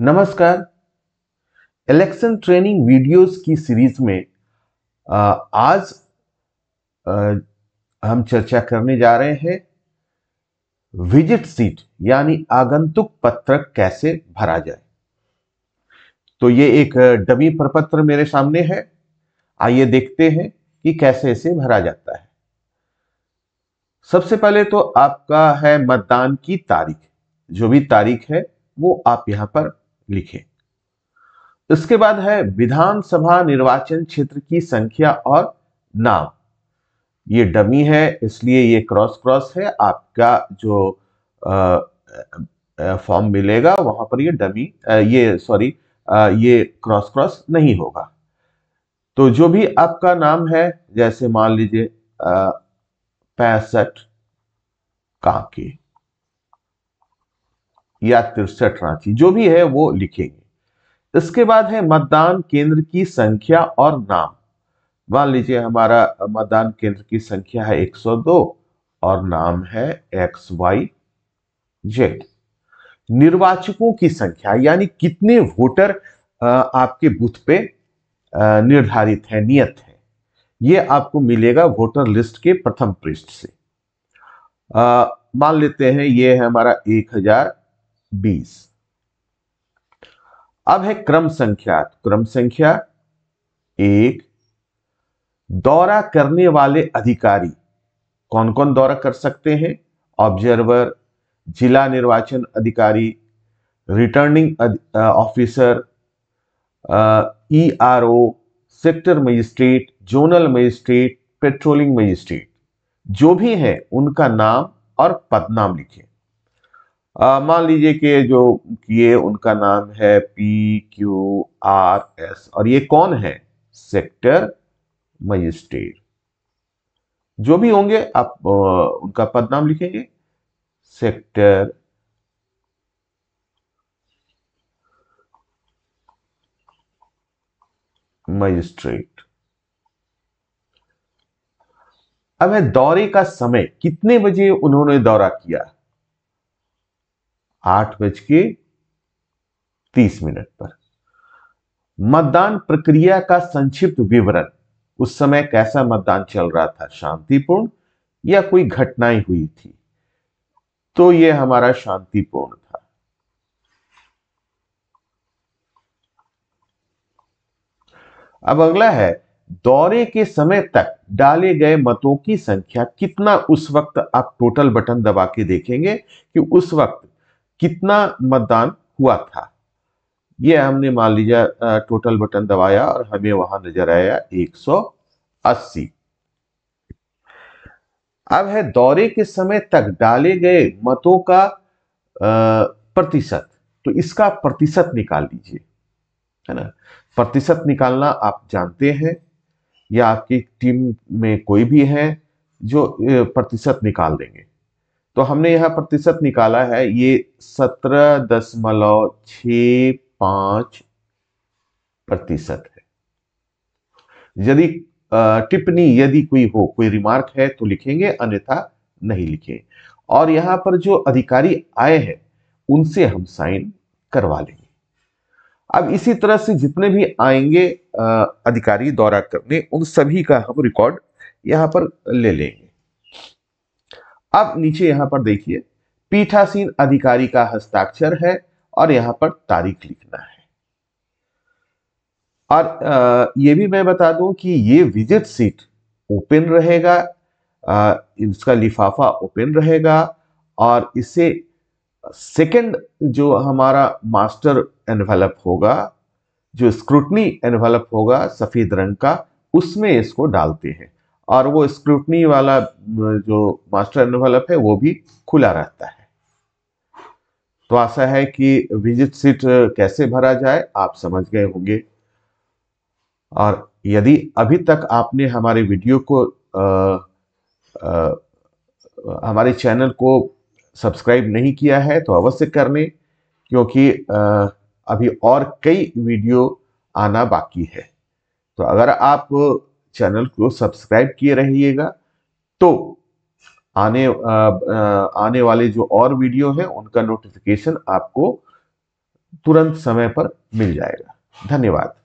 नमस्कार election training videos की series में आज हम चर्चा करने जा रहे हैं विजिट सीट यानी आगंतुक पत्रक कैसे भरा जाए तो ये एक डमी प्रपत्र मेरे सामने है आइए देखते हैं कि कैसे इसे भरा जाता है सबसे पहले तो आपका है मतदान की तारीख जो भी तारीख है वो आप यहां पर लिखें इसके बाद है विधानसभा निर्वाचन क्षेत्र की संख्या और नाम ये डमी है इसलिए ये क्रॉस क्रॉस है आपका जो फॉर्म मिलेगा वहां पर ये डमी आ, ये सॉरी ये क्रॉस क्रॉस नहीं होगा तो जो भी आपका नाम है जैसे मान लीजिए पैंसठ काके या तिरसठ रांची जो भी है वो लिखेंगे इसके बाद है मतदान केंद्र की संख्या और नाम मान लीजिए हमारा मतदान केंद्र की संख्या है 102 और नाम है एक्स वाई जेड निर्वाचकों की संख्या यानी कितने वोटर आपके बूथ पे निर्धारित है नियत है ये आपको मिलेगा वोटर लिस्ट के प्रथम पृष्ठ से मान लेते हैं ये है हमारा एक हजार बीस अब है क्रम संख्या क्रम संख्या एक दौरा करने वाले अधिकारी कौन कौन दौरा कर सकते हैं ऑब्जर्वर जिला निर्वाचन अधिकारी returning officer E R O sector magistrate zonal magistrate patrolling magistrate जो भी है उनका नाम और पदनाम लिखें मान लीजिए कि जो किए उनका नाम है पी क्यू आर एस और ये कौन है सेक्टर मजिस्ट्रेट जो भी होंगे आप उनका पद नाम लिखेंगे सेक्टर मजिस्ट्रेट अब है दौरे का समय कितने बजे उन्होंने दौरा किया आठ बज के तीस मिनट पर मतदान प्रक्रिया का संक्षिप्त विवरण उस समय कैसा मतदान चल रहा था शांतिपूर्ण या कोई घटनाएं हुई थी तो यह हमारा शांतिपूर्ण था अब अगला है दौरे के समय तक डाले गए मतों की संख्या कितना उस वक्त आप टोटल बटन दबा के देखेंगे कि उस वक्त कितना मतदान हुआ था ये हमने मान लीजिए टोटल बटन दबाया और हमें वहां नजर आया 180 अब है दौरे के समय तक डाले गए मतों का प्रतिशत तो इसका प्रतिशत निकाल लीजिए है ना प्रतिशत निकालना आप जानते हैं या आपकी टीम में कोई भी है जो प्रतिशत निकाल देंगे तो हमने यह प्रतिशत निकाला है ये सत्रह दशमलव छ पांच प्रतिशत है यदि टिप्पणी यदि कोई हो कोई रिमार्क है तो लिखेंगे अन्यथा नहीं लिखें और यहां पर जो अधिकारी आए हैं उनसे हम साइन करवा लेंगे अब इसी तरह से जितने भी आएंगे अधिकारी दौरा करने उन सभी का हम रिकॉर्ड यहां पर ले लेंगे अब नीचे यहां पर देखिए पीठासीन अधिकारी का हस्ताक्षर है और यहां पर तारीख लिखना है और ये भी मैं बता दूं कि ये विजिट सीट ओपन रहेगा इसका लिफाफा ओपन रहेगा और इसे सेकंड जो हमारा मास्टर एनवेलप होगा जो स्क्रूटनी एनवेलप होगा सफेद रंग का उसमें इसको डालते हैं और वो स्क्रूटनी वाला जो मास्टर एनवलप है वो भी खुला रहता है तो आशा है कि विजिट सीट कैसे भरा जाए आप समझ गए होंगे और यदि अभी तक आपने हमारे वीडियो को आ, आ, हमारे चैनल को सब्सक्राइब नहीं किया है तो अवश्य कर लें क्योंकि आ, अभी और कई वीडियो आना बाकी है तो अगर आप चैनल को सब्सक्राइब किए रहिएगा तो आने आ, आने वाले जो और वीडियो हैं उनका नोटिफिकेशन आपको तुरंत समय पर मिल जाएगा धन्यवाद